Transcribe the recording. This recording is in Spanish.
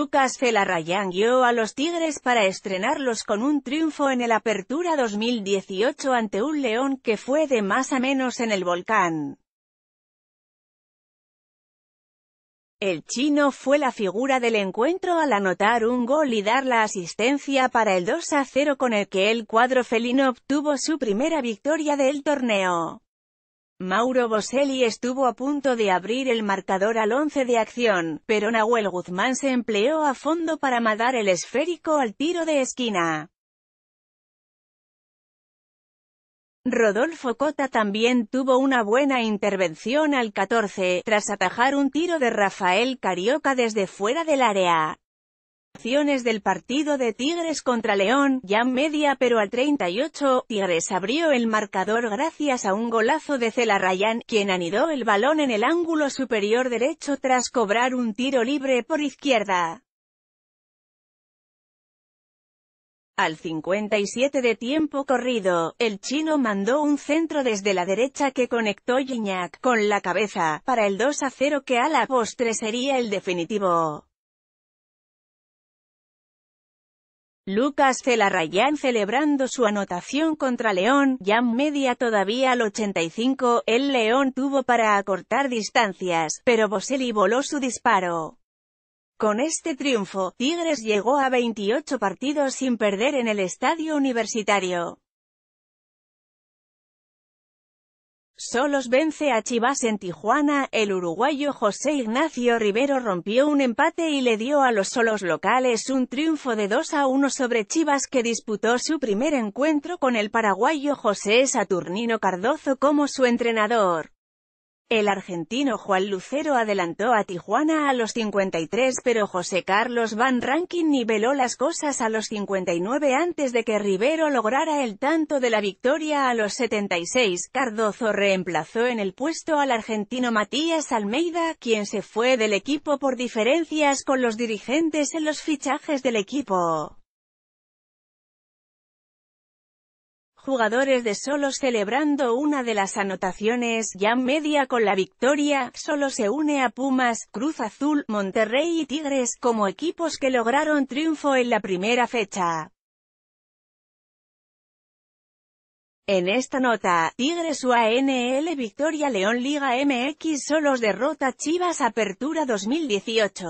Lucas Felarrayán guió a los Tigres para estrenarlos con un triunfo en el Apertura 2018 ante un León que fue de más a menos en el Volcán. El chino fue la figura del encuentro al anotar un gol y dar la asistencia para el 2 a 0 con el que el cuadro felino obtuvo su primera victoria del torneo. Mauro Boselli estuvo a punto de abrir el marcador al 11 de acción, pero Nahuel Guzmán se empleó a fondo para madar el esférico al tiro de esquina. Rodolfo Cota también tuvo una buena intervención al 14, tras atajar un tiro de Rafael Carioca desde fuera del área acciones del partido de Tigres contra León, ya media pero al 38, Tigres abrió el marcador gracias a un golazo de Cela quien anidó el balón en el ángulo superior derecho tras cobrar un tiro libre por izquierda. Al 57 de tiempo corrido, el chino mandó un centro desde la derecha que conectó Gignac con la cabeza, para el 2 a 0 que a la postre sería el definitivo. Lucas Celarrayán celebrando su anotación contra León, en media todavía al 85, el León tuvo para acortar distancias, pero Boselli voló su disparo. Con este triunfo, Tigres llegó a 28 partidos sin perder en el estadio universitario. Solos vence a Chivas en Tijuana, el uruguayo José Ignacio Rivero rompió un empate y le dio a los solos locales un triunfo de 2 a 1 sobre Chivas que disputó su primer encuentro con el paraguayo José Saturnino Cardozo como su entrenador. El argentino Juan Lucero adelantó a Tijuana a los 53 pero José Carlos Van Rankin niveló las cosas a los 59 antes de que Rivero lograra el tanto de la victoria a los 76. Cardozo reemplazó en el puesto al argentino Matías Almeida, quien se fue del equipo por diferencias con los dirigentes en los fichajes del equipo. jugadores de Solos celebrando una de las anotaciones ya media con la victoria, solo se une a Pumas, Cruz Azul, Monterrey y Tigres como equipos que lograron triunfo en la primera fecha. En esta nota, Tigres UANL Victoria León Liga MX Solos derrota Chivas Apertura 2018.